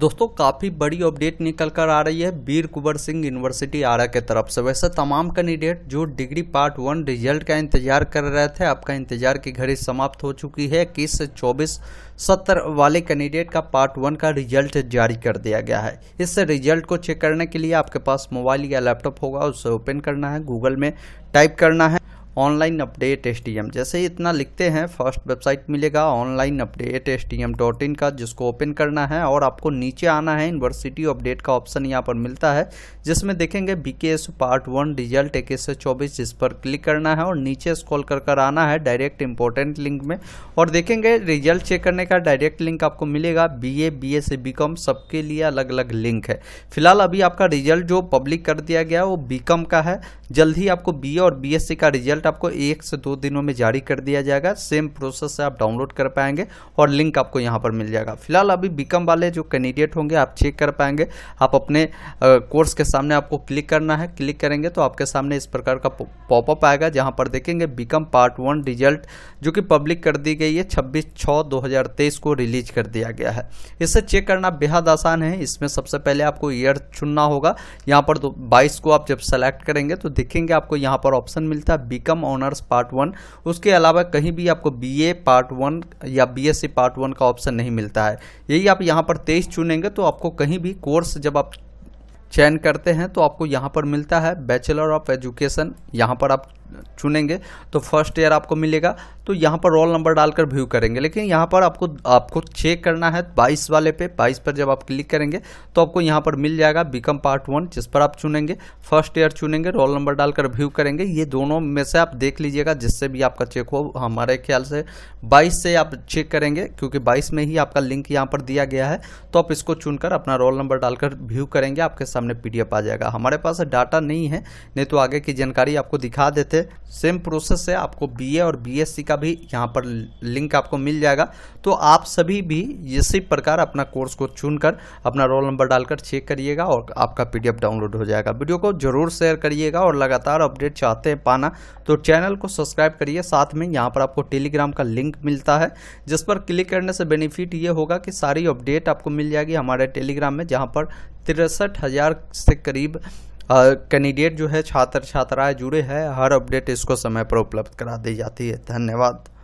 दोस्तों काफ़ी बड़ी अपडेट निकल कर आ रही है वीर कुंवर सिंह यूनिवर्सिटी आरा के तरफ से वैसे तमाम कैंडिडेट जो डिग्री पार्ट वन रिजल्ट का इंतजार कर रहे थे आपका इंतजार की घड़ी समाप्त हो चुकी है इक्कीस से चौबीस सत्तर वाले कैंडिडेट का पार्ट वन का रिजल्ट जारी कर दिया गया है इस रिजल्ट को चेक करने के लिए आपके पास मोबाइल या लैपटॉप होगा उसे ओपन करना है गूगल में टाइप करना है ऑनलाइन अपडेट एस जैसे ही इतना लिखते हैं फर्स्ट वेबसाइट मिलेगा ऑनलाइन अपडेट एस का जिसको ओपन करना है और आपको नीचे आना है यूनिवर्सिटी अपडेट का ऑप्शन यहाँ पर मिलता है जिसमें देखेंगे बी पार्ट वन रिजल्ट एक से चौबीस जिस पर क्लिक करना है और नीचे स्क्रॉल कर कर आना है डायरेक्ट इंपॉर्टेंट लिंक में और देखेंगे रिजल्ट चेक करने का डायरेक्ट लिंक आपको मिलेगा B A B S B com सबके लिए अलग अलग लिंक है फिलहाल अभी आपका रिजल्ट जो पब्लिक कर दिया गया वो बी कॉम का है जल्द ही आपको बी ए और बी एस सी का रिजल्ट वेबसाइट आपको एक से दो दिनों में जारी कर दिया जाएगा सेम प्रोसेस से आप डाउनलोड कर पाएंगे और लिंक आपको यहाँ पर मिल जाएगा फिलहाल अभी बीकम वाले जो कैंडिडेट होंगे आप चेक कर पाएंगे आप अपने कोर्स के सामने आपको क्लिक करना है क्लिक करेंगे तो आपके सामने इस प्रकार का पॉपअप आएगा जहाँ पर देखेंगे बीकम पार्ट वन रिजल्ट जो कि पब्लिक कर दी गई है छब्बीस छः दो को रिलीज कर दिया गया है इसे चेक करना बेहद आसान है इसमें सबसे पहले आपको ईयर चुनना होगा यहाँ पर बाईस को आप जब सेलेक्ट करेंगे तो देखेंगे आपको यहाँ पर ऑप्शन मिलता है BCom income honours part one उसके अलावा कहीं भी आपको बीए पार्ट वन या बीएससी पार्ट वन का ऑप्शन नहीं मिलता है यही आप यहाँ पर तेईस चुनेंगे तो आपको कहीं भी कोर्स जब आप चयन करते हैं तो आपको यहाँ पर मिलता है बैचलर ऑफ एजुकेशन यहाँ पर आप चुनेंगे तो फर्स्ट ईयर आपको मिलेगा तो यहाँ पर रोल नंबर डालकर व्यू करेंगे लेकिन यहाँ पर आपको आपको चेक करना है 22 वाले पे 22 पर जब आप क्लिक करेंगे तो आपको यहाँ पर मिल जाएगा बीकम पार्ट वन जिस पर आप चुनेंगे फर्स्ट ईयर चुनेंगे रोल नंबर डालकर व्यू करेंगे ये दोनों में से आप देख लीजिएगा जिससे भी आपका चेक हो हमारे ख्याल से बाईस से आप चेक करेंगे क्योंकि बाईस में ही आपका लिंक यहाँ पर दिया गया है तो आप इसको चुनकर अपना रोल नंबर डालकर व्यू करेंगे आपके सामने पी आ जाएगा हमारे पास डाटा नहीं है नहीं तो आगे की जानकारी आपको दिखा देते थे सेम प्रोसेस है आपको बीए और बीएससी का भी यहाँ पर लिंक आपको मिल जाएगा तो आप सभी भी इसी प्रकार अपना कोर्स को चुनकर अपना रोल नंबर डालकर चेक करिएगा और आपका पीडीएफ डाउनलोड हो जाएगा वीडियो को जरूर शेयर करिएगा और लगातार अपडेट चाहते हैं पाना तो चैनल को सब्सक्राइब करिए साथ में यहाँ पर आपको टेलीग्राम का लिंक मिलता है जिस पर क्लिक करने से बेनिफिट ये होगा कि सारी अपडेट आपको मिल जाएगी हमारे टेलीग्राम में जहाँ पर तिरसठ से करीब कैंडिडेट जो है छात्र छात्राएं जुड़े हैं हर अपडेट इसको समय पर उपलब्ध करा दी जाती है धन्यवाद